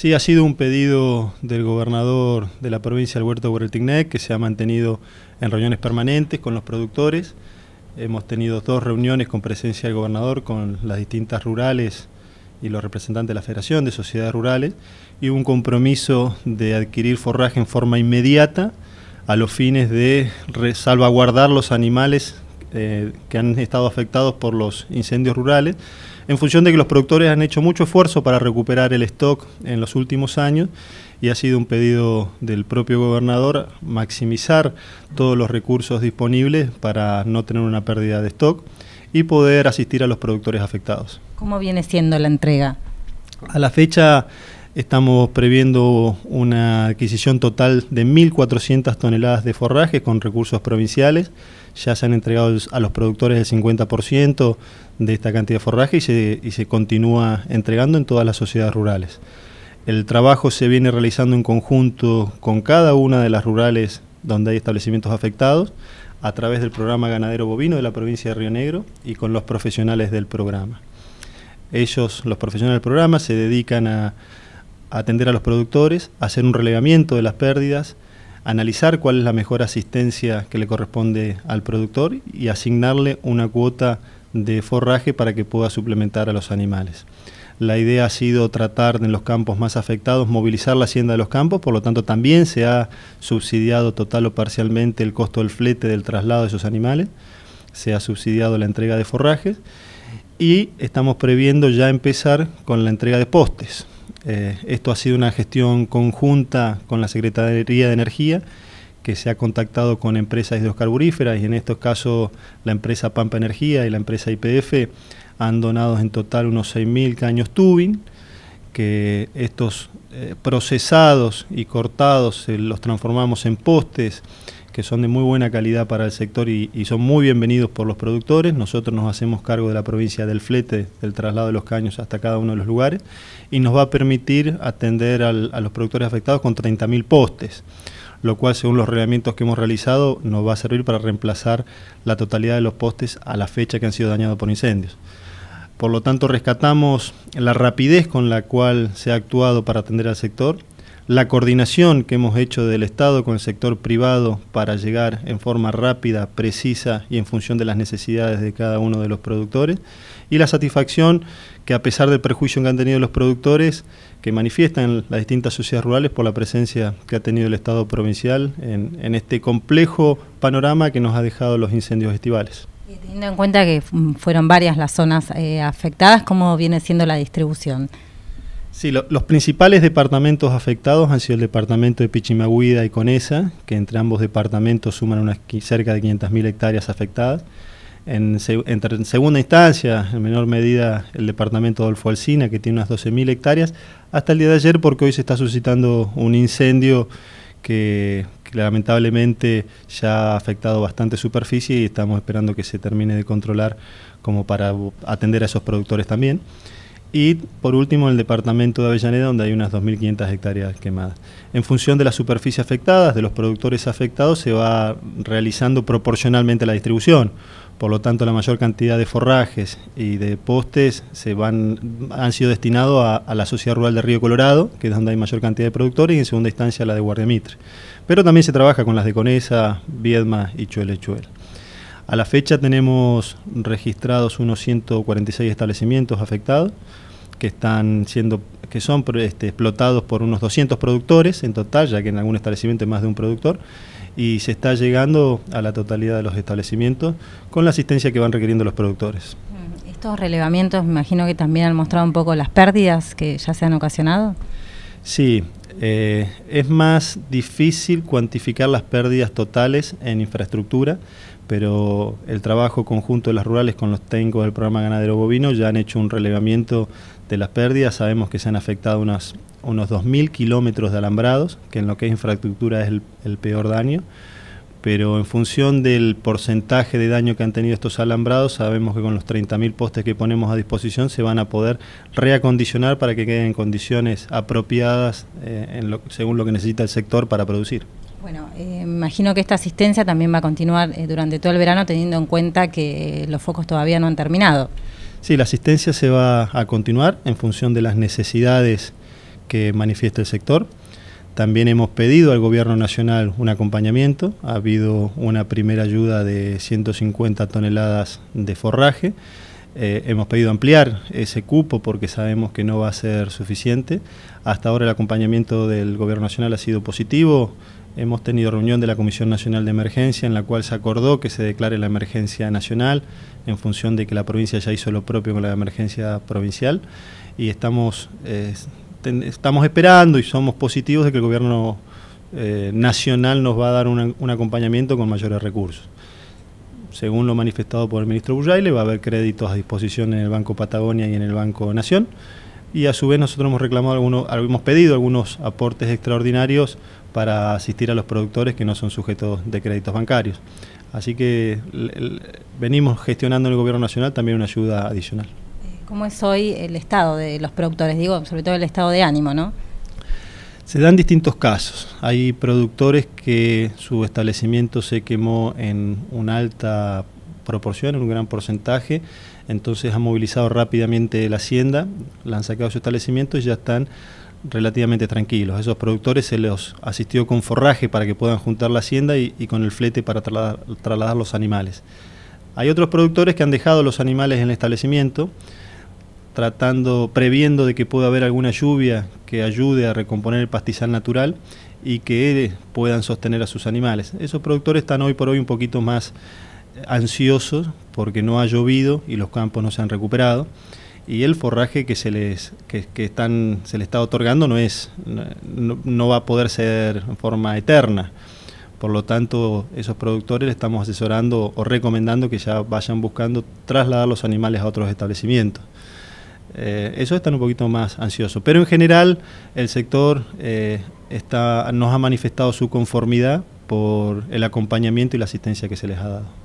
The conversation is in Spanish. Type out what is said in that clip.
Sí, ha sido un pedido del gobernador de la provincia, Alberto Boreltignec, que se ha mantenido en reuniones permanentes con los productores. Hemos tenido dos reuniones con presencia del gobernador, con las distintas rurales y los representantes de la Federación de Sociedades Rurales, y un compromiso de adquirir forraje en forma inmediata a los fines de salvaguardar los animales eh, que han estado afectados por los incendios rurales, en función de que los productores han hecho mucho esfuerzo para recuperar el stock en los últimos años y ha sido un pedido del propio gobernador maximizar todos los recursos disponibles para no tener una pérdida de stock y poder asistir a los productores afectados. ¿Cómo viene siendo la entrega? A la fecha Estamos previendo una adquisición total de 1.400 toneladas de forraje con recursos provinciales. Ya se han entregado a los productores el 50% de esta cantidad de forraje y se, continúa entregando en todas las sociedades rurales. El trabajo se viene realizando en conjunto con cada una de las rurales donde hay establecimientos afectados a través del programa ganadero bovino de la provincia de Río Negro y con los profesionales del programa. Ellos, los profesionales del programa, se dedican a atender a los productores, hacer un relevamiento de las pérdidas, analizar cuál es la mejor asistencia que le corresponde al productor y asignarle una cuota de forraje para que pueda suplementar a los animales. La idea ha sido tratar en los campos más afectados, movilizar la hacienda de los campos, por lo tanto también se ha subsidiado total o parcialmente el costo del flete del traslado de esos animales, se ha subsidiado la entrega de forrajes y estamos previendo ya empezar con la entrega de postes. Eh, esto ha sido una gestión conjunta con la Secretaría de Energía, que se ha contactado con empresas hidrocarburíferas y en estos casos la empresa Pampa Energía y la empresa IPF han donado en total unos 6.000 caños tubing, que estos eh, procesados y cortados los transformamos en postes que son de muy buena calidad para el sector y, son muy bienvenidos por los productores. Nosotros nos hacemos cargo de la provincia del flete, del traslado de los caños hasta cada uno de los lugares y nos va a permitir atender a los productores afectados con 30.000 postes lo cual según los reglamentos que hemos realizado nos va a servir para reemplazar la totalidad de los postes a la fecha que han sido dañados por incendios. Por lo tanto, rescatamos la rapidez con la cual se ha actuado para atender al sector la coordinación que hemos hecho del Estado con el sector privado para llegar en forma rápida, precisa y en función de las necesidades de cada uno de los productores, y la satisfacción que a pesar del perjuicio que han tenido los productores, que manifiestan las distintas sociedades rurales por la presencia que ha tenido el Estado provincial en, este complejo panorama que nos ha dejado los incendios estivales. Y eh, teniendo en cuenta que fueron varias las zonas eh, afectadas, ¿cómo viene siendo la distribución? Sí, los principales departamentos afectados han sido el departamento de Pichimagüida y Conesa, que entre ambos departamentos suman unas cerca de 500.000 hectáreas afectadas. En, segunda instancia, en menor medida, el departamento de Adolfo que tiene unas 12.000 hectáreas, hasta el día de ayer, porque hoy se está suscitando un incendio que, lamentablemente ya ha afectado bastante superficie y estamos esperando que se termine de controlar como para atender a esos productores también. Y por último, el departamento de Avellaneda, donde hay unas 2.500 hectáreas quemadas. En función de la superficie afectadas, de los productores afectados, se va realizando proporcionalmente la distribución. Por lo tanto, la mayor cantidad de forrajes y de postes se van, han sido destinados a, la Sociedad Rural de Río Colorado, que es donde hay mayor cantidad de productores, y en segunda instancia a la de Guardia Mitre. Pero también se trabaja con las de Conesa, Viedma y Chuelechuel. A la fecha tenemos registrados unos 146 establecimientos afectados que están siendo que son este, explotados por unos 200 productores en total, ya que en algún establecimiento hay más de un productor, y se está llegando a la totalidad de los establecimientos con la asistencia que van requiriendo los productores. Mm, Estos relevamientos, me imagino que también han mostrado un poco las pérdidas que ya se han ocasionado. Sí, eh, es más difícil cuantificar las pérdidas totales en infraestructura, pero el trabajo conjunto de las rurales con los técnicos del programa ganadero bovino ya han hecho un relevamiento de las pérdidas. Sabemos que se han afectado unos 2.000 kilómetros de alambrados, que en lo que es infraestructura es el peor daño pero en función del porcentaje de daño que han tenido estos alambrados, sabemos que con los 30.000 postes que ponemos a disposición se van a poder reacondicionar para que queden en condiciones apropiadas eh, según lo que necesita el sector para producir. Bueno, eh, imagino que esta asistencia también va a continuar eh, durante todo el verano teniendo en cuenta que los focos todavía no han terminado. Sí, la asistencia se va a continuar en función de las necesidades que manifiesta el sector. También hemos pedido al Gobierno Nacional un acompañamiento. Ha habido una primera ayuda de 150 toneladas de forraje. Eh, hemos pedido ampliar ese cupo porque sabemos que no va a ser suficiente. Hasta ahora el acompañamiento del Gobierno Nacional ha sido positivo. Hemos tenido reunión de la Comisión Nacional de Emergencia en la cual se acordó que se declare la emergencia nacional en función de que la provincia ya hizo lo propio con la emergencia provincial y estamos eh, estamos esperando y somos positivos de que el gobierno eh, nacional nos va a dar un acompañamiento con mayores recursos. Según lo manifestado por el ministro le va a haber créditos a disposición en el Banco Patagonia y en el Banco Nación. Y a su vez nosotros hemos reclamado algunos, hemos pedido algunos aportes extraordinarios para asistir a los productores que no son sujetos de créditos bancarios. Así que venimos gestionando en el Gobierno Nacional también una ayuda adicional. ¿Cómo es hoy el estado de los productores? Digo, sobre todo el estado de ánimo, ¿no? Se dan distintos casos. Hay productores que su establecimiento se quemó en una alta proporción, en un gran porcentaje, entonces han movilizado rápidamente la hacienda, la han sacado su establecimiento y ya están relativamente tranquilos. A esos productores se los asistió con forraje para que puedan juntar la hacienda y, con el flete para trasladar los animales. Hay otros productores que han dejado los animales en el establecimiento, tratando, previendo de que pueda haber alguna lluvia que ayude a recomponer el pastizal natural y que puedan sostener a sus animales. Esos productores están hoy por hoy un poquito más ansiosos porque no ha llovido y los campos no se han recuperado y el forraje que se les están se está otorgando no es no, va a poder ser en forma eterna por lo tanto esos productores estamos asesorando o recomendando que ya vayan buscando trasladar los animales a otros establecimientos eh, eso están un poquito más ansioso. Pero en general el sector eh, está, nos ha manifestado su conformidad por el acompañamiento y la asistencia que se les ha dado.